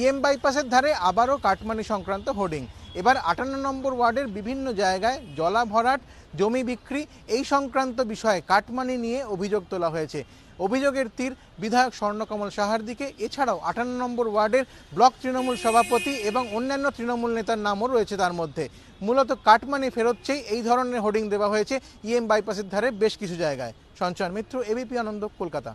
EM বাইপাসের ধারে আবারও cut money সংক্রান্ত হোর্ডিং এবার আটান্ন নম্বর ওয়ার্ডের বিভিন্ন জায়গায় জলা ভরাট জমি বিক্রি এই সংক্রান্ত বিষয়ে কাটমানি নিয়ে অভিযোগ তোলা হয়েছে অভিযোগের তীর বিধায়ক স্বর্ণকমল সাহার দিকে এছাড়াও আটান্ন নম্বর ওয়ার্ডের ব্লক তৃণমূল সভাপতি এবং অন্যান্য তৃণমূল নেতার নামও রয়েছে তার মধ্যে মূলত কাটমানি ফেরোচ্ছেই এই ধরনের হোর্ডিং দেওয়া হয়েছে ইএম বাইপাসের ধারে বেশ কিছু জায়গায় সঞ্চয় মিত্র এবিপি আনন্দ কলকাতা